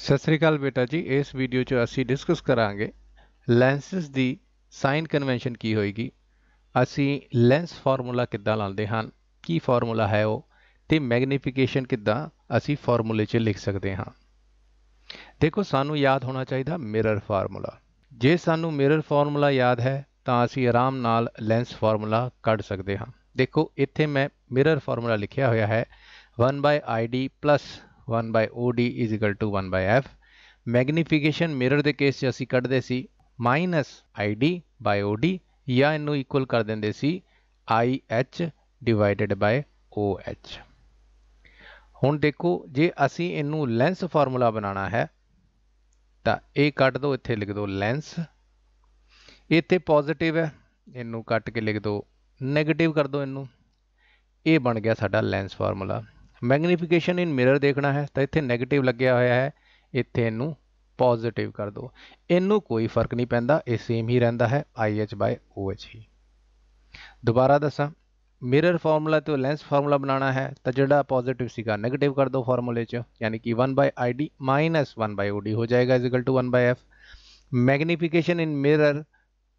ਸਤਿ ਸ੍ਰੀ ਅਕਾਲ ਬੇਟਾ ਜੀ ਇਸ ਵੀਡੀਓ 'ਚ ਅਸੀਂ ਡਿਸਕਸ ਕਰਾਂਗੇ ਲੈਂਸਸ ਦੀ ਸਾਈਨ ਕਨਵੈਨਸ਼ਨ ਕੀ ਹੋਏਗੀ ਅਸੀਂ ਲੈਂਸ ਫਾਰਮੂਲਾ ਕਿੱਦਾਂ ਲਾਉਂਦੇ ਹਾਂ ਕੀ ਫਾਰਮੂਲਾ ਹੈ ਉਹ ਤੇ ਮੈਗਨੀਫਿਕੇਸ਼ਨ ਕਿੱਦਾਂ ਅਸੀਂ ਫਾਰਮੂਲੇ 'ਚ ਲਿਖ ਸਕਦੇ ਹਾਂ ਦੇਖੋ ਸਾਨੂੰ ਯਾਦ ਹੋਣਾ ਚਾਹੀਦਾ ਮਿਰਰ ਫਾਰਮੂਲਾ ਜੇ ਸਾਨੂੰ ਮਿਰਰ ਫਾਰਮੂਲਾ ਯਾਦ ਹੈ ਤਾਂ ਅਸੀਂ ਆਰਾਮ ਨਾਲ ਲੈਂਸ ਫਾਰਮੂਲਾ ਕੱਢ ਸਕਦੇ ਹਾਂ ਦੇਖੋ ਇੱਥੇ ਮੈਂ ਮਿਰਰ ਫਾਰਮੂਲਾ ਲਿਖਿਆ ਹੋਇਆ ਹੈ 1/id 1 by OD is equal to 1 by F magnification mirror ਦੇ ਕੇਸ 'ਚ ਅਸੀਂ ਕੱਢਦੇ ਸੀ ਮਾਈਨਸ ID by OD ਜਾਂ ਇਹਨੂੰ ਇਕੁਅਲ ਕਰ ਦਿੰਦੇ ਸੀ IH ਡਿਵਾਈਡਡ ਬਾਈ OH ਹੁਣ ਦੇਖੋ ਜੇ ਅਸੀਂ ਇਹਨੂੰ ਲੈਂਸ ਫਾਰਮੂਲਾ ਬਣਾਉਣਾ ਹੈ ਤਾਂ ਇਹ ਕੱਟ ਦਿਓ ਇੱਥੇ ਲਿਖ ਦਿਓ ਲੈਂਸ ਇੱਥੇ ਪੋਜ਼ਿਟਿਵ ਹੈ ਇਹਨੂੰ ਕੱਟ ਕੇ ਲਿਖ ਦਿਓ 네ਗੇਟਿਵ ਕਰ ਦਿਓ ਇਹਨੂੰ ਇਹ ਬਣ ਗਿਆ ਸਾਡਾ lens formula magnification in mirror ਦੇਖਣਾ ਹੈ ਤਾਂ ਇੱਥੇ 네ਗੇਟਿਵ ਲੱਗਿਆ ਹੋਇਆ ਹੈ ਇੱਥੇ ਇਹਨੂੰ ਪੋਜ਼ਿਟਿਵ ਕਰ ਦੋ ਇਹਨੂੰ ਕੋਈ ਫਰਕ ਨਹੀਂ ਪੈਂਦਾ ਇਹ ਸੇਮ ਹੀ ਰਹਿੰਦਾ ਹੈ IH/OH ਹੀ ਦੁਬਾਰਾ ਦੱਸਾਂ ਮਿਰਰ ਫਾਰਮੂਲਾ ਤੇ ਲੈਂਸ ਫਾਰਮੂਲਾ ਬਣਾਉਣਾ ਹੈ ਤਾਂ ਜਿਹੜਾ ਪੋਜ਼ਿਟਿਵ ਸੀਗਾ 네ਗੇਟਿਵ ਕਰ ਦੋ ਫਾਰਮੂਲੇ 'ਚ ਯਾਨੀ ਕਿ 1/ID 1/OD ਹੋ ਜਾਏਗਾ 1/f ਮੈਗਨੀਫਿਕੇਸ਼ਨ ਇਨ ਮਿਰਰ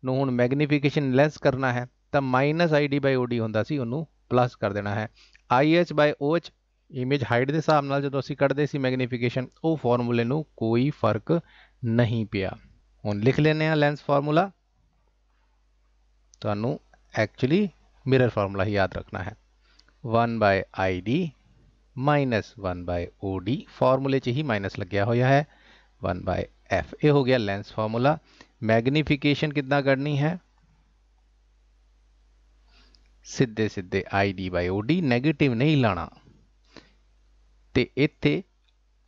ਨੂੰ ਹੁਣ ਮੈਗਨੀਫਿਕੇਸ਼ਨ ਲੈਂਸ ਕਰਨਾ ਹੈ ਤਾਂ -ID/OD ਹੁੰਦਾ ਸੀ ਉਹਨੂੰ ਪਲੱਸ ਕਰ ਦੇਣਾ ਹੈ IH/OH इमेज हाइट के हिसाब से जो ਅਸੀਂ कड़ते मैगनीफिकेशन ਮੈਗਨੀਫਿਕੇਸ਼ਨ फॉर्मूले कोई फर्क नहीं पिया हूँ लिख लें लेंस फॉर्मूला तो एक्चुअली मिरर फॉर्मूला ही याद रखना है one by I D minus one by O D फॉर्मूले ही माइनस लग्या होया है वन बाय एफ ए हो गया लेंस फॉर्मूला मैगनीफिकेशन कितना करनी है सीधे सीधे I D by O D negative नहीं लाना ਤੇ ਇੱਥੇ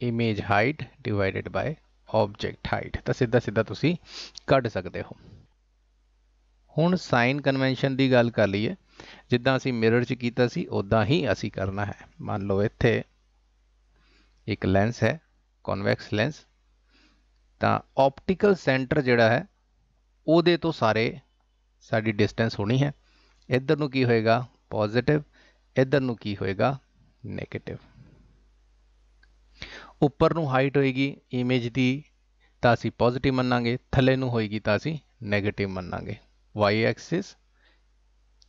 image height divided by object height ਤਾਂ ਸਿੱਧਾ ਸਿੱਧਾ ਤੁਸੀਂ ਕੱਢ ਸਕਦੇ ਹੋ ਹੁਣ ਸਾਈਨ ਕਨਵੈਨਸ਼ਨ ਦੀ ਗੱਲ ਕਰ ਲਈਏ ਜਿੱਦਾਂ ਅਸੀਂ ਮਿਰਰ 'ਚ ਕੀਤਾ ਸੀ ਉਦਾਂ ਹੀ ਅਸੀਂ ਕਰਨਾ ਹੈ ਮੰਨ ਲਓ ਇੱਥੇ ਇੱਕ ਲੈਂਸ ਹੈ ਕਨਵੈਕਸ ਲੈਂਸ ਤਾਂ ਆਪਟੀਕਲ ਸੈਂਟਰ ਜਿਹੜਾ ਹੈ ਉਹਦੇ ਤੋਂ ਸਾਰੇ ਸਾਡੀ ਡਿਸਟੈਂਸ ਹੋਣੀ ਹੈ ਇੱਧਰ ਨੂੰ ਕੀ ਹੋਏਗਾ ਪੋਜ਼ਿਟਿਵ ਇੱਧਰ ਨੂੰ ਕੀ ਹੋਏਗਾ 네ਗੇਟਿਵ ਉੱਪਰ ਨੂੰ ਹਾਈਟ ਹੋਏਗੀ ਇਮੇਜ ਦੀ ਤਾਂ ਅਸੀਂ ਪੋਜ਼ਿਟਿਵ ਮੰਨਾਂਗੇ ਥੱਲੇ ਨੂੰ ਹੋਏਗੀ ਤਾਂ ਅਸੀਂ 네ਗੇਟਿਵ ਮੰਨਾਂਗੇ y ਐਕਸਿਸ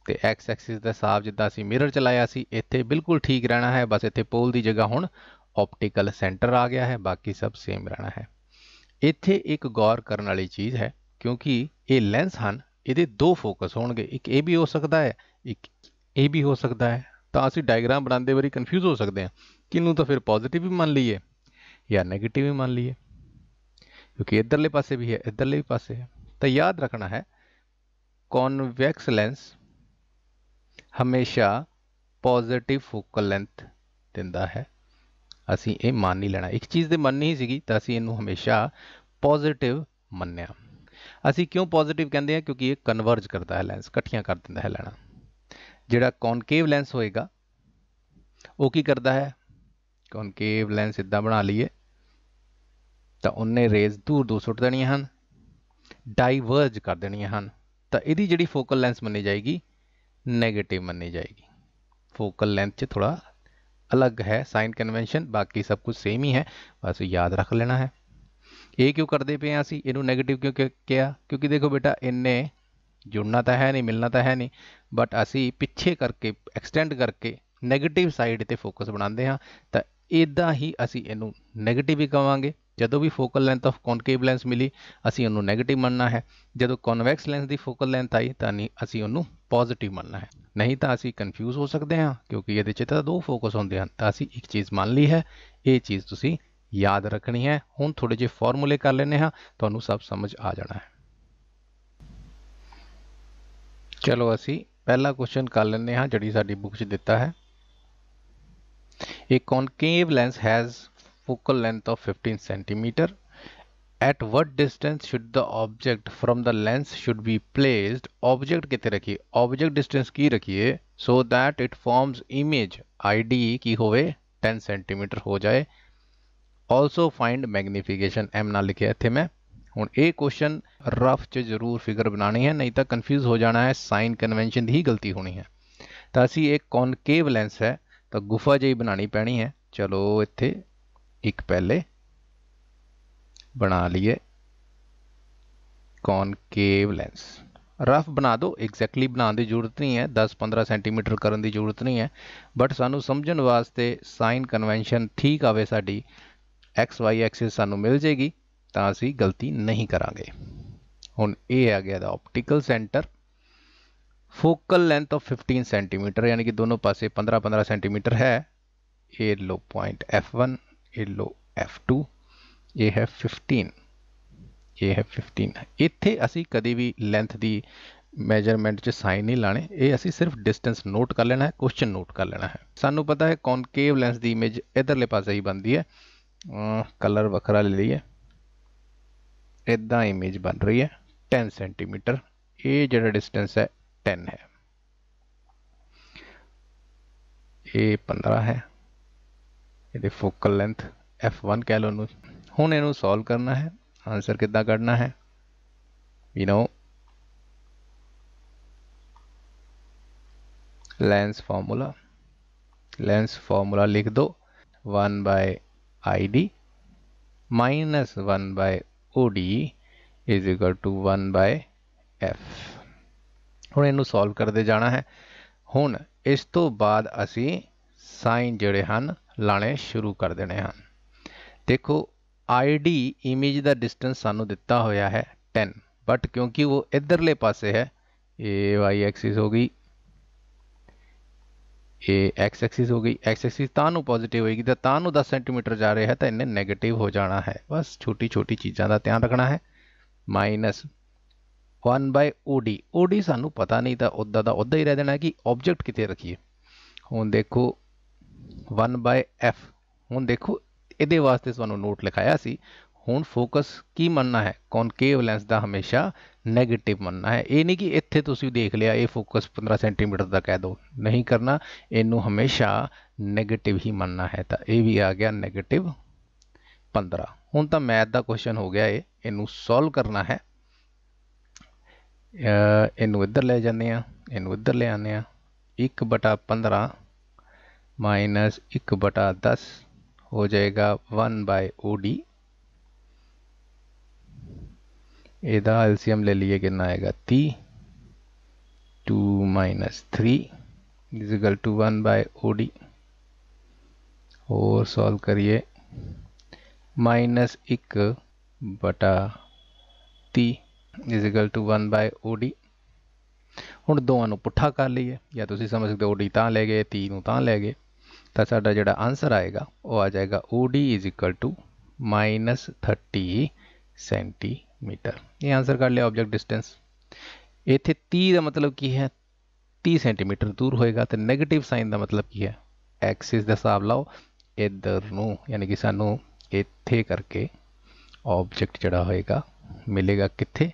ਤੇ x ਐਕਸਿਸ ਦਾ ਸਾਫ ਜਿੱਦਾਂ ਅਸੀਂ ਮਿਰਰ ਚਲਾਇਆ ਸੀ ਇੱਥੇ ਬਿਲਕੁਲ ਠੀਕ ਰਹਿਣਾ ਹੈ ਬਸ ਇੱਥੇ ਪੋਲ ਦੀ ਜਗ੍ਹਾ ਹੁਣ ਆਪਟੀਕਲ ਸੈਂਟਰ ਆ ਗਿਆ ਹੈ ਬਾਕੀ ਸਭ ਸੇਮ ਰਹਿਣਾ ਹੈ ਇੱਥੇ ਇੱਕ ਗੌਰ ਕਰਨ ਵਾਲੀ ਚੀਜ਼ ਹੈ ਕਿਉਂਕਿ ਇਹ ਲੈਂਸ ਹਨ ਇਹਦੇ ਦੋ ਫੋਕਸ ਹੋਣਗੇ ਇੱਕ ਇਹ ਵੀ ਹੋ ਸਕਦਾ ਹੈ ਇੱਕ ਇਹ ਵੀ ਹੋ ਸਕਦਾ ਹੈ ਤਾਂ ਅਸੀਂ ਡਾਇਗਰਾਮ ਬਣਾਉਂਦੇ ਵਾਰੀ ਕਨਫਿਊਜ਼ ਹੋ ਸਕਦੇ ਹਾਂ ਕਿੰਨੂੰ ਤਾਂ ਫਿਰ ਪੋਜ਼ਿਟਿਵ ਵੀ ਮੰਨ ਲਈਏ या ਨੈਗੇਟਿਵ ਹੀ ਮੰਨ ਲਈਏ ਕਿਉਂਕਿ ਇਧਰਲੇ ਪਾਸੇ ਵੀ ਹੈ ਇਧਰਲੇ ਵੀ ਪਾਸੇ ਹੈ ਤਾਂ ਯਾਦ ਰੱਖਣਾ ਹੈ ਕਨਵੈਕਸ ਲੈਂਸ ਹਮੇਸ਼ਾ ਪੋਜ਼ਿਟਿਵ ਫੋਕਲ ਲੈਂਥ ਦਿੰਦਾ ਹੈ ਅਸੀਂ ਇਹ ਮੰਨ ਨਹੀਂ ਲੈਣਾ ਇੱਕ ਚੀਜ਼ ਦੇ ਮੰਨਣੀ ਹੀ ਸੀਗੀ ਤਾਂ ਅਸੀਂ ਇਹਨੂੰ ਹਮੇਸ਼ਾ ਪੋਜ਼ਿਟਿਵ ਮੰਨਿਆ ਅਸੀਂ ਕਿਉਂ ਪੋਜ਼ਿਟਿਵ ਕਹਿੰਦੇ ਆ ਕਿਉਂਕਿ ਇਹ ਕਨਵਰਜ ਕਰਦਾ ਹੈ ਲੈਂਸ ਇਕੱਠੀਆਂ ਕਰ ਦਿੰਦਾ ਹੈ ਲੈਣਾ ਜਿਹੜਾ ਕੌਨਕੇਵ ਲੈਂਸ ਹੋਏਗਾ ਉਹ ਕੀ ਕਰਦਾ ਹੈ कॉनकेव ਲੈਂਸ इदा बना लीए तो उन्हें रेज दूर दूर सुट देनिया हैं डाइवर्ज कर ਦੇਣੀਆਂ हैं तो यदि जी फोकल लैंस मनी जाएगी नैगेटिव मनी जाएगी फोकल लैंथ से थोड़ा अलग है साइन कन्वेंशन बाकी सब कुछ सेम ही है बस याद रख लेना है ये क्यों करते पे हैं असं इनू नैगेटिव क्यों क्या क्योंकि देखो बेटा इन्हें जुड़ना तो है नहीं मिलना तो है नहीं बट असी पिछे करके एक्सटेंड करके नैगेटिव साइड पर फोकस बनाते हाँ तो ਇਦਾਂ ਹੀ ਅਸੀਂ ਇਹਨੂੰ 네ਗੇਟਿਵ ਵੀ ਕਵਾਂਗੇ ਜਦੋਂ ਵੀ focal length of concave lens ਮਿਲੀ ਅਸੀਂ ਉਹਨੂੰ 네ਗੇਟਿਵ ਮੰਨਣਾ ਹੈ ਜਦੋਂ ਕਨਵੈਕਸ ਲੈਂਸ ਦੀ ਫੋਕਲ ਲੈਂਥ ਆਈ ਤਾਂ ਅਸੀਂ ਉਹਨੂੰ ਪੋਜ਼ਿਟਿਵ ਮੰਨਣਾ ਹੈ ਨਹੀਂ ਤਾਂ ਅਸੀਂ ਕਨਫਿਊਜ਼ ਹੋ ਸਕਦੇ ਹਾਂ ਕਿਉਂਕਿ ਇਹਦੇ ਵਿੱਚ ਤਾਂ ਦੋ ਫੋਕਸ ਹੁੰਦੇ ਹਨ ਤਾਂ ਅਸੀਂ ਇੱਕ ਚੀਜ਼ ਮੰਨ ਲਈ ਹੈ ਇਹ ਚੀਜ਼ ਤੁਸੀਂ ਯਾਦ ਰੱਖਣੀ ਹੈ ਹੁਣ ਥੋੜੇ ਜਿਹੇ ਫਾਰਮੂਲੇ ਕਰ ਲੈਨੇ ਹਾਂ ਤੁਹਾਨੂੰ ਸਭ ਸਮਝ ਆ ਜਾਣਾ ਹੈ ਚਲੋ ਅਸੀਂ ਪਹਿਲਾ ਕੁਐਸਚਨ ਕਰ ਲੈਨੇ ਹਾਂ ਜਿਹੜੀ ਸਾਡੀ ਬੁੱਕ 'ਚ ਦਿੱਤਾ ਹੈ A concave lens has focal length of 15 centimeter. At what distance should the object from the lens should be placed? Object कितने रखिए Object distance की रखिए so that it forms image ID की होवे 10 सेंटीमीटर हो जाए ऑल्सो फाइंड मैग्नीफिकेशन एम ना लिखे थे मैं हूँ ये क्वेश्चन रफ च जरूर फिगर बनानी है नहीं तो कन्फ्यूज हो जाना है साइन कन्वेंशन की गलती होनी है तो असं एक कॉनकेव लेंस है ਤਾਂ ਗੁਫਾ ਜਿਹੀ ਬਣਾਣੀ ਪੈਣੀ ਹੈ ਚਲੋ ਇੱਥੇ ਇੱਕ ਪਹਿਲੇ ਬਣਾ ਲਈਏ ਕੌਨਕੇਵ ਲੈਂਸ ਰਫ ਬਣਾ ਦਿਓ ਐਗਜ਼ੈਕਟਲੀ ਬਣਾਉਣ ਦੀ ਜ਼ਰੂਰਤ ਨਹੀਂ ਹੈ 10-15 ਸੈਂਟੀਮੀਟਰ ਕਰਨ ਦੀ ਜ਼ਰੂਰਤ ਨਹੀਂ ਹੈ ਬਟ ਸਾਨੂੰ ਸਮਝਣ ਵਾਸਤੇ ਸਾਈਨ ਕਨਵੈਨਸ਼ਨ ਠੀਕ ਆਵੇ ਸਾਡੀ x y ਐਕਸਿਸ ਸਾਨੂੰ ਮਿਲ ਜੇਗੀ ਤਾਂ ਅਸੀਂ ਗਲਤੀ ਨਹੀਂ ਕਰਾਂਗੇ ਹੁਣ ਇਹ ਆ ਗਿਆ ਦਾ optical centre focal length of 15 centimetre यानी कि दोनों पास 15 15 सेंटीमीटर है ये लो पॉइंट एफ वन ये लो एफ टू ये है 15 ये है 15 इतने असी कभी भी लेंथ की मेजरमेंट से साइन नहीं लाने ये असी सिर्फ डिस्टेंस नोट कर लेना है क्वेश्चन नोट कर लेना है सानू पता है कॉनकेव लेंस की इमेज इधरले पास ही बनती है अं, कलर वखरा ले लीए इदा इमेज बन रही है टेन सेंटीमीटर ये जो डिस्टेंस है टेन है ए पंद्रह है ये फोकल लेंथ एफ वन कह लो हूँ इन सॉल्व करना है आंसर कि करना है we know lens formula lens formula लिख दो one by I D minus one by O D is equal to one by F ਹੁਣ ਇਹਨੂੰ ਸੋਲਵ ਕਰਦੇ ਜਾਣਾ ਹੈ ਹੁਣ ਇਸ ਤੋਂ ਬਾਅਦ ਅਸੀਂ ਸਾਈਨ ਜਿਹੜੇ ਹਨ ਲਾਣੇ ਸ਼ੁਰੂ ਕਰ ਦੇਣੇ ਹਨ ਦੇਖੋ ਆਈਡੀ ਇਮੇਜ ਦਾ ਡਿਸਟੈਂਸ ਸਾਨੂੰ ਦਿੱਤਾ ਹੋਇਆ ਹੈ 10 ਬਟ ਕਿਉਂਕਿ ਉਹ ਇਧਰਲੇ ਪਾਸੇ ਹੈ ਇਹ y ਐਕਸਿਸ ਹੋ ਗਈ ਇਹ x ਐਕਸਿਸ ਹੋ ਗਈ x ਐਕਸਿਸ ਤਾਂ ਨੂੰ ਪੋਜ਼ਿਟਿਵ ਹੋਏਗੀ ਤਾਂ ਤਾਂ ਨੂੰ 10 ਸੈਂਟੀਮੀਟਰ ਜਾ ਰਿਹਾ ਹੈ ਤਾਂ ਇਹਨੇ 네ਗੇਟਿਵ ਹੋ ਜਾਣਾ ਹੈ ਬਸ ਛੋਟੀ ਛੋਟੀ ਚੀਜ਼ਾਂ ਦਾ ਧਿਆਨ ਰੱਖਣਾ ਹੈ ਮਾਈਨਸ 1 ਬਾਈ OD OD ਸਾਨੂੰ ਪਤਾ ਨਹੀਂ ਤਾਂ ਉਦਾਂ ਦਾ ਉਦਾਂ ਹੀ ਰਹਿ ਦੇਣਾ ਕਿ ਆਬਜੈਕਟ ਕਿਤੇ ਰੱਖੀਏ ਹੁਣ ਦੇਖੋ 1 ਬਾਈ F ਹੁਣ ਦੇਖੋ ਇਹਦੇ ਵਾਸਤੇ ਤੁਹਾਨੂੰ ਨੋਟ ਲਿਖਾਇਆ ਸੀ ਹੁਣ ਫੋਕਸ ਕੀ ਮੰਨਣਾ ਹੈ ਕਨਕੇਵ ਲੈਂਸ ਦਾ ਹਮੇਸ਼ਾ 네ਗੇਟਿਵ ਮੰਨਣਾ ਹੈ ਇਹ ਨਹੀਂ ਕਿ ਇੱਥੇ ਤੁਸੀਂ ਦੇਖ ਲਿਆ ਇਹ ਫੋਕਸ 15 ਸੈਂਟੀਮੀਟਰ ਦਾ ਕਹਿ ਦੋ ਨਹੀਂ ਕਰਨਾ ਇਹਨੂੰ ਹਮੇਸ਼ਾ 네ਗੇਟਿਵ ਹੀ ਮੰਨਣਾ ਹੈ ਤਾਂ ਇਹ ਵੀ ਆ ਗਿਆ 네ਗੇਟਿਵ 15 ਹੁਣ ਤਾਂ ਮੈਥ ਦਾ ਕੁਐਸਚਨ ਹੋ ਗਿਆ ਇਹ ਇਹਨੂੰ ਸੋਲਵ ਕਰਨਾ ਹੈ इनू इधर ले जाने इन इधर ले आने एक बटा पंद्रह माइनस एक बटा दस हो जाएगा वन बाय ओ डी एदा ले लिए कि आएगा ती two minus three is equal to one by O D और सॉल्व करिए माइनस एक बटा ती is equal to 1 by OD ਹੁਣ ਦੋਵਾਂ ਨੂੰ ਪੁੱਠਾ ਕਰ ਲਈਏ ਜਾਂ ਤੁਸੀਂ ਸਮਝ ਸਕਦੇ ਹੋ OD ਤਾਂ ਲੈ ਗਏ T ਨੂੰ ਤਾਂ ਲੈ ਗਏ ਤਾਂ ਸਾਡਾ ਜਿਹੜਾ ਆਨਸਰ ਆਏਗਾ ਉਹ ਆ ਜਾਏਗਾ OD is equal to -30 cm ਇਹ ਆਨਸਰ ਕਰ ਲਿਆ ਆਬਜੈਕਟ ਡਿਸਟੈਂਸ ਇੱਥੇ 30 ਦਾ ਮਤਲਬ ਕੀ ਹੈ 30 cm ਦੂਰ ਹੋਏਗਾ ਤੇ 네ਗੇਟਿਵ ਸਾਈਨ ਦਾ ਮਤਲਬ ਕੀ ਹੈ ਐਕਸਿਸ ਦਾ ਹਿਸਾਬ ਲਾਓ ਇਧਰ ਨੂੰ ਯਾਨੀ ਕਿ ਸਾਨੂੰ ਇੱਥੇ ਕਰਕੇ ਆਬਜੈਕਟ ਜਿਹੜਾ ਹੋਏਗਾ ਮਿਲੇਗਾ ਕਿੱਥੇ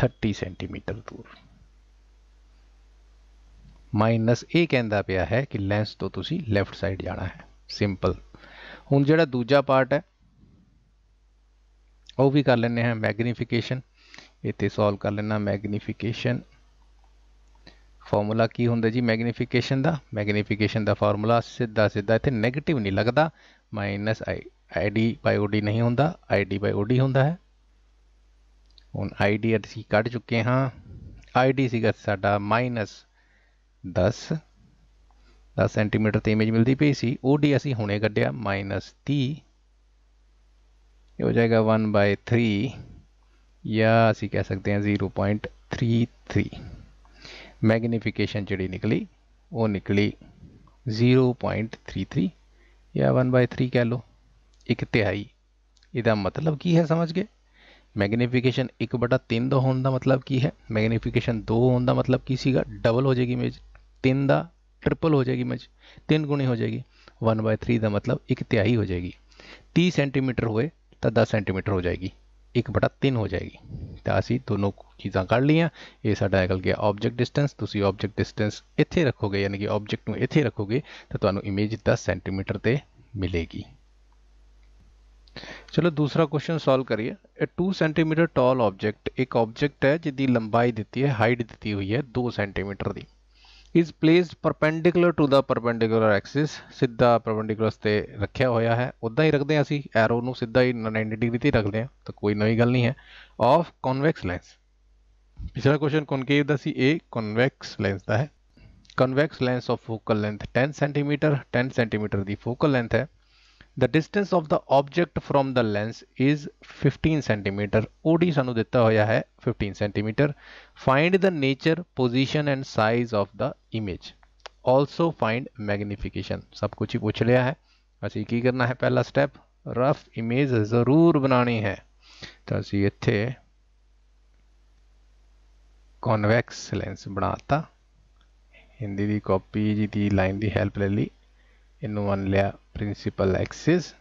30 सेंटीमीटर दूर माइनस ए कहता पाया है कि लेंस तो तुम लैफ्ट साइड जाना है सिंपल हूँ जोड़ा दूजा पार्ट है वह भी कर लें हैं मैगनीफिकेशन इतने सॉल्व कर लेना मैगनीफिकेशन फॉर्मूला की होंगे जी मैगनीफिकेशन का मैगनीफिकेशन का फॉर्मूला सीधा सीधा इतने नैगेटिव नहीं लगता minus I I D by O D नहीं हों I D by O D होंगे है हूँ आई डी असी कड़ चुके हाँ आई डी सी सा माइनस दस दस सेंटीमीटर तो इमेज मिलती पी सी ओ डी असी हमने क्ढ़िया माइनस ती हो जाएगा वन बाय थ्री या असी कह सकते हैं zero point three three magnification जी निकली वो निकली जीरो पॉइंट थ्री थ्री या वन बाय थ्री कह लो एक तिहाई यदा मतलब की है समझ गए ਮੈਗਨੀਫਿਕੇਸ਼ਨ 1/3 ਦਾ ਹੋਣ ਦਾ ਮਤਲਬ ਕੀ ਹੈ ਮੈਗਨੀਫਿਕੇਸ਼ਨ 2 ਹੋਣ ਦਾ ਮਤਲਬ ਕੀ ਸੀਗਾ ਡਬਲ ਹੋ ਜਾਏਗੀ ਇਮੇਜ 3 ਦਾ ट्रिपल हो जाएगी इमेज तीन गुणी हो जाएगी वन बाय थ्री का मतलब एक तिहाई हो जाएगी तीस सेंटीमीटर हुए तो दस सेंटीमीटर हो जाएगी एक बटा तीन हो जाएगी तो असी दोनों चीज़ा कर लिया ये साढ़ा निकल गया ऑब्जेक्ट डिस्टेंस तुम ऑब्जेक्ट डिस्टेंस इतें रखोगे यानी कि ऑब्जेक्ट में इतें रखोगे तो तुम्हें इमेज दस सेंटीमीटर से मिलेगी चलो दूसरा क्वेश्चन सॉल्व करिए a two centimetre tall object एक ऑब्जेक्ट है जिसकी लंबाई देती है हाइट देती हुई है दो सेंटीमीटर की is place perpendicular to the perpendicular axis सीधा परपेंडिकुलर से रख्या होया है उदा ही रखते हैं असं एरो सीधा ही नाइनटी डिग्री से रखते हैं तो कोई नवी गल नहीं है ऑफ कॉनवैक्स लेंस पिछला क्वेश्चन कॉनकेव का सी ए कॉनवैक्स लेंस का है convex lens of focal length ten centimetre ten centimetre की फोकल लेंथ है the distance of the object from the lens is 15 centimetre OD सू दिता हुआ है 15 centimetre find the nature position and size of the image also find magnification सब कुछ ही पूछ लिया है असी की करना है पहला स्टेप रफ इमेज जरूर बनानी है तो अभी इत कॉनवैक्स लेंस बनाता हिंदी की कॉपी जी की लाइन की हैल्प ले ली इन मन लिया principal axis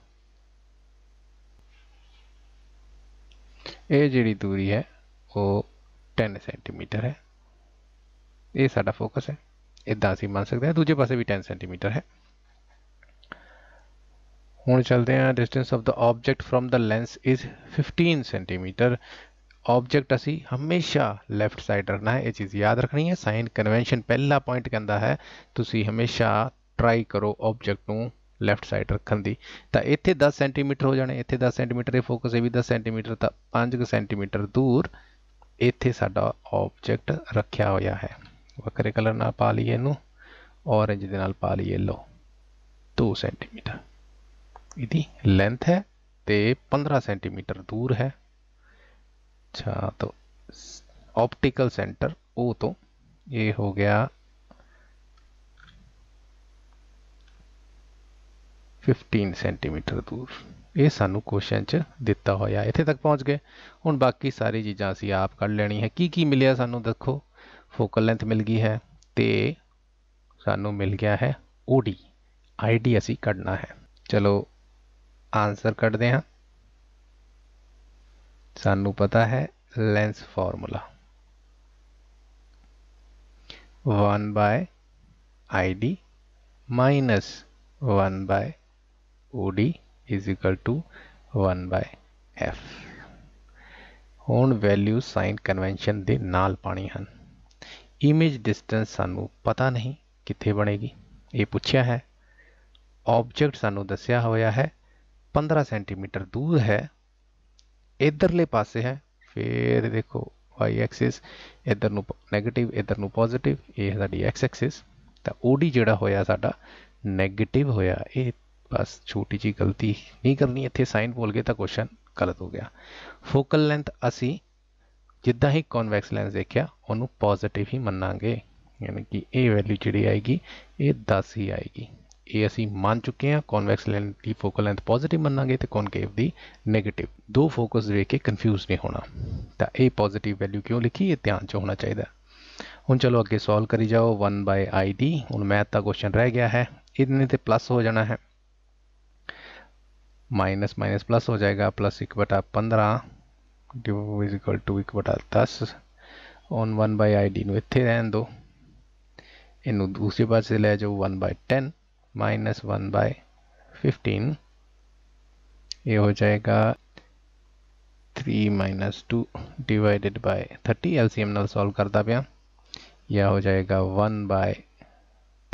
ये जी दूरी है वो टेन सेंटीमीटर है ये साढ़ा फोकस है इदा अं मान सकते हैं दूजे पास भी टेन सेंटीमीटर है हम चलते हैं distance of the object from the lens is fifteen centimetre object असी हमेशा लैफ्ट साइड रखना है ये चीज़ याद रखनी है साइन कन्वेंशन पहला पॉइंट कहता है तुम हमेशा ट्राई करो ऑबजैक्ट न लैफ्ट साइड रखन की तो इतने दस सेंटीमीटर हो जाने इतने दस सेंटीमीटर ये फोकस भी दस सेंटीमीटर तो पां सेंटीमीटर दूर इतने साडा ऑबजेक्ट रख्या होया है वक्रे कलर न पा लीए इनू ओरेंज के नाल पा लीए लो टू सेंटीमीटर यदि लेंथ है तो पंद्रह सेंटीमीटर दूर है अच्छा तो ऑप्टिकल सेंटर वो तो ये हो गया फिफ्टीन सेंटीमीटर दूर ये सू क्वेश्चन दिता होया इतें तक पहुँच गए हूँ बाकी सारी चीज़ा असी आप कड़ लेनी है की की मिले सूँ देखो फोकल लेंथ मिल गई है तो सू मिल गया है ओ डी आई डी असी कड़ना है चलो आंसर कड़ते हाँ सू पता है lens formula one by I D minus one by OD is equal to 1 by F. ਹੁਣ ਵੈਲਿਊ ਸਾਈਨ ਕਨਵੈਨਸ਼ਨ ਦੇ ਨਾਲ ਪਾਣੀ ਹਨ ਇਮੇਜ ਡਿਸਟੈਂਸ ਸਾਨੂੰ ਪਤਾ ਨਹੀਂ ਕਿੱਥੇ ਬਣੇਗੀ ਇਹ ਪੁੱਛਿਆ ਹੈ ਆਬਜੈਕਟ ਸਾਨੂੰ ਦੱਸਿਆ ਹੋਇਆ ਹੈ 15 ਸੈਂਟੀਮੀਟਰ ਦੂਰ ਹੈ ਇਧਰਲੇ ਪਾਸੇ ਹੈ ਫਿਰ ਦੇਖੋ y ਐਕਸਿਸ ਇਧਰ ਨੂੰ 네ਗੇਟਿਵ ਇਧਰ ਨੂੰ ਪੋਜ਼ਿਟਿਵ ਇਹ ਸਾਡੀ x ਐਕਸਿਸ ਤਾਂ OD ਜਿਹੜਾ ਹੋਇਆ ਸਾਡਾ 네ਗੇਟਿਵ ਹੋਇਆ ਇਹ ਬਸ ਛੋਟੀ ਜੀ ਗਲਤੀ ਨਹੀਂ ਕਰਨੀ ਇੱਥੇ ਸਾਈਨ ਬੋਲ ਗਏ ਤਾਂ ਕੁਐਸਚਨ ਗਲਤ ਹੋ ਗਿਆ ਫੋਕਲ ਲੈਂਥ ਅਸੀਂ ਜਿੱਦਾਂ ਹੀ ਕਨਵੈਕਸ ਲੈਂਸ ਦੇਖਿਆ ਉਹਨੂੰ ਪੋਜ਼ਿਟਿਵ ਹੀ ਮੰਨਾਂਗੇ ਯਾਨੀ ਕਿ ਇਹ ਵੈਲਿਊ ਜਿਹੜੀ ਆਏਗੀ ਇਹ 10 ਹੀ ਆਏਗੀ ਇਹ ਅਸੀਂ ਮੰਨ ਚੁੱਕੇ ਹਾਂ ਕਨਵੈਕਸ ਲੈਂਸ ਦੀ ਫੋਕਲ ਲੈਂਥ ਪੋਜ਼ਿਟਿਵ ਮੰਨਾਂਗੇ ਤੇ ਕਨਕੇਵ ਦੀ 네ਗੇਟਿਵ ਦੋ ਫੋਕਸ ਦੇ ਕੇ ਕਨਫਿਊਜ਼ ਨਹੀਂ ਹੋਣਾ ਤਾਂ ਇਹ ਪੋਜ਼ਿਟਿਵ ਵੈਲਿਊ ਕਿਉਂ ਲਿਖੀ ਇਹ ਧਿਆਨ ਚ ਹੋਣਾ ਚਾਹੀਦਾ ਹੁਣ ਚਲੋ ਅੱਗੇ ਸੋਲਵ ਕਰੀ ਜਾਓ 1/id ਹੁਣ ਮੈਥ ਦਾ ਕੁਐਸਚਨ ਰਹਿ ਗਿਆ ਹੈ ਇਹਨੇ ਤੇ ਪਲੱਸ ਹੋ ਜਾਣਾ ਹੈ माइनस माइनस प्लस हो जाएगा प्लस एक बटा पंद्रह डिव इक्वल टू एक बटा दस on one by I D इतने रहन दो इन दूसरी बात से लै जाओ one by ten minus one by fifteen ये हो जाएगा three minus two divided by thirty L C M नल सॉल्व करता पाया यह हो जाएगा one by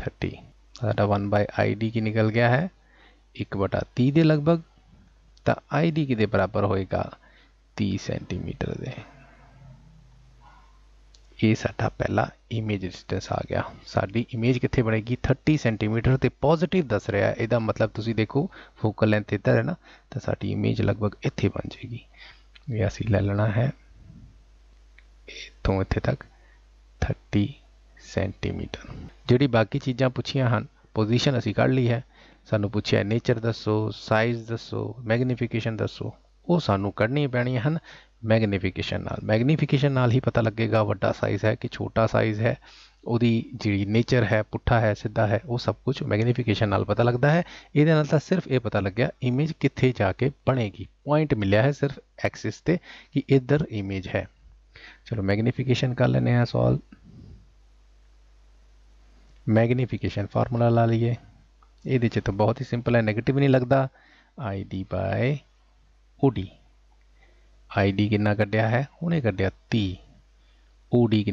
thirty one by I D की निकल गया है 1/30 ਦੇ ਲਗਭਗ ਤਾਂ ID ਕਿਤੇ ਬਰਾਬਰ ਹੋਏਗਾ 30 ਸੈਂਟੀਮੀਟਰ ਦੇ ਇਹ ਸਾਡਾ ਪਹਿਲਾ ਇਮੇਜ ਡਿਸਟੈਂਸ ਆ ਗਿਆ ਸਾਡੀ ਇਮੇਜ ਕਿੱਥੇ ਬਣੇਗੀ 30 ਸੈਂਟੀਮੀਟਰ ਤੇ ਪੋਜ਼ਿਟਿਵ ਦੱਸ ਰਿਹਾ ਇਹਦਾ ਮਤਲਬ ਤੁਸੀਂ ਦੇਖੋ ਫੋਕਲ ਲੈਂਥ ਇੱਧਰ ਹੈ ਨਾ ਤਾਂ ਸਾਡੀ ਇਮੇਜ ਲਗਭਗ ਇੱਥੇ ਬਣ ਜਾਏਗੀ ਇਹ ਅਸੀਂ ਲੈ ਲੈਣਾ ਹੈ ਇੱਥੋਂ ਇੱਥੇ ਤੱਕ 30 ਸੈਂਟੀਮੀਟਰ ਜਿਹੜੀ ਬਾਕੀ ਚੀਜ਼ਾਂ ਪੁੱਛੀਆਂ ਹਨ ਪੋਜੀਸ਼ਨ ਅਸੀਂ ਕੱਢ ਲਈ ਹੈ ਸਾਨੂੰ ਪੁੱਛਿਆ ਨੇਚਰ ਦੱਸੋ ਸਾਈਜ਼ ਦੱਸੋ ਮੈਗਨੀਫਿਕੇਸ਼ਨ ਦੱਸੋ ਉਹ ਸਾਨੂੰ ਕੱਢਣੀ ਪੈਣੀ ਹਨ ਮੈਗਨੀਫਿਕੇਸ਼ਨ ਨਾਲ ਮੈਗਨੀਫਿਕੇਸ਼ਨ ਨਾਲ ਹੀ ਪਤਾ ਲੱਗੇਗਾ ਵੱਡਾ ਸਾਈਜ਼ ਹੈ ਕਿ ਛੋਟਾ ਸਾਈਜ਼ ਹੈ ਉਹਦੀ ਜਿਹੜੀ ਨੇਚਰ ਹੈ ਪੁੱਠਾ ਹੈ ਸਿੱਧਾ ਹੈ ਉਹ ਸਭ ਕੁਝ ਮੈਗਨੀਫਿਕੇਸ਼ਨ ਨਾਲ ਪਤਾ ਲੱਗਦਾ ਹੈ ਇਹਦੇ ਨਾਲ ਤਾਂ ਸਿਰਫ ਇਹ ਪਤਾ ਲੱਗਿਆ ਇਮੇਜ ਕਿੱਥੇ ਜਾ ਕੇ ਬਣੇਗੀ ਪੁਆਇੰਟ ਮਿਲਿਆ ਹੈ ਸਿਰਫ ਐਕਸਿਸ ਤੇ ਕਿ ਇੱਧਰ ਇਮੇਜ ਹੈ ਚਲੋ ਮੈਗਨੀਫਿਕੇਸ਼ਨ ਕਰ ਲੈਨੇ ਆ ਸੋਲ ਮੈਗਨੀਫਿਕੇਸ਼ਨ ਫਾਰਮੂਲਾ ਲਾ ਲਈਏ ये देखिए तो बहुत ही सिंपल है नेगेटिव नहीं लगता I D by O D I D कि क्या है उन्हें क्या ती O D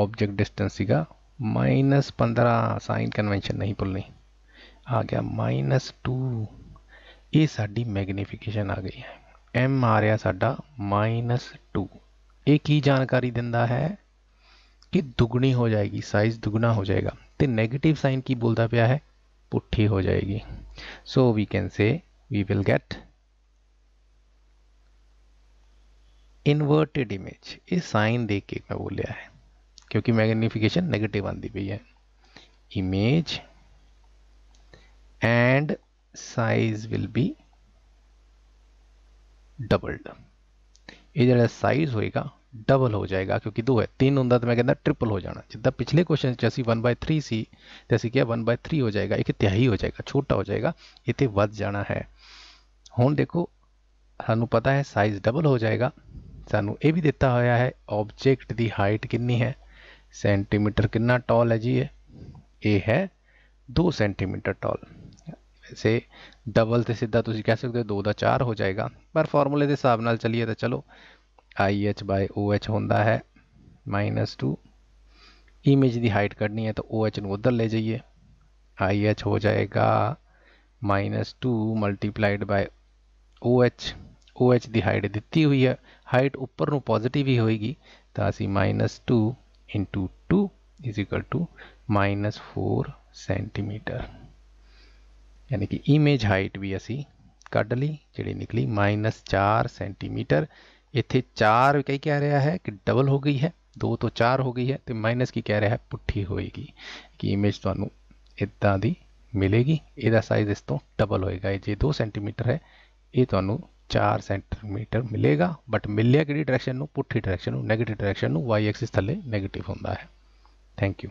object distance minus पंद्रह साइन कन्वेंशन नहीं भुलनी आ गया माइनस टू ये साड़ी आ गई है एम आ रहा साडा माइनस टू ये की जानकारी दिता है की दुगनी हो जाएगी साइज दुगना हो जाएगा तो नेगेटिव साइन की बोलता पाया है पुट्ठी हो जाएगी so we can say we will get inverted image ये साइन देख के मैं बोलिया है क्योंकि मैग्निफिकेशन नेगेटिव आंदी पई है image and size will be doubled ये जरा साइज होएगा ਡਬਲ ਹੋ ਜਾਏਗਾ ਕਿਉਂਕਿ 2 ਹੈ 3 ਹੁੰਦਾ ਤਾਂ ਮੈਂ ਕਹਿੰਦਾ ਟ੍ਰਿਪਲ ਹੋ ਜਾਣਾ ਜਿੱਦਾਂ ਪਿਛਲੇ ਕੁਐਸਚਨ 'ਚ ਅਸੀਂ 1/3 ਸੀ ਤੇ ਅਸੀਂ ਕਿਹਾ 1/3 ਹੋ ਜਾਏਗਾ ਇੱਕ ਤਿਹਾਈ ਹੋ ਜਾਏਗਾ ਛੋਟਾ ਹੋ ਜਾਏਗਾ ਇੱਥੇ ਵੱਧ ਜਾਣਾ ਹੈ ਹੁਣ ਦੇਖੋ ਸਾਨੂੰ ਪਤਾ ਹੈ ਸਾਈਜ਼ ਡਬਲ ਹੋ ਜਾਏਗਾ ਸਾਨੂੰ ਇਹ ਵੀ ਦਿੱਤਾ ਹੋਇਆ ਹੈ ਆਬਜੈਕਟ ਦੀ ਹਾਈਟ ਕਿੰਨੀ ਹੈ ਸੈਂਟੀਮੀਟਰ ਕਿੰਨਾ ਟਾਲ ਹੈ ਜੀ ਇਹ ਇਹ ਹੈ 2 ਸੈਂਟੀਮੀਟਰ ਟਾਲ ਵੈਸੇ ਡਬਲ ਤੇ ਸਿੱਧਾ ਤੁਸੀਂ ਕਹਿ ਸਕਦੇ ਹੋ 2 ਦਾ 4 ਹੋ ਜਾਏਗਾ ਪਰ ਫਾਰਮੂਲੇ ਦੇ ਹਿਸਾਬ ਨਾਲ ਚੱਲੀਏ ਤਾਂ ਚਲੋ I H by O H हों है माइनस टू इमेज की हाइट कड़नी है तो ओ एच उधर ले जाइए आई एच हो जाएगा minus two multiplied by O H O H की हाइट दिती हुई है हाइट उपर पॉजिटिव ही होगी तो असी minus two into two is equal to minus four centimetre यानी कि इमेज हाइट भी असी कड़ ली जी निकली माइनस चार सेंटीमीटर इतने चार कई कह रहा है कि डबल हो गई है दो तो चार हो गई है तो माइनस की कह रहा है पुट्ठी होएगी कि इमेज थानू इदा यदा साइज इस तो डबल होएगा जो दो सेंटीमीटर है ये तो चार सेंटीमीटर मिलेगा बट मिले कि डायरैक्शन पुट्ठी direction negative direction Y axis थले नैगेटिव होंगे है थैंक यू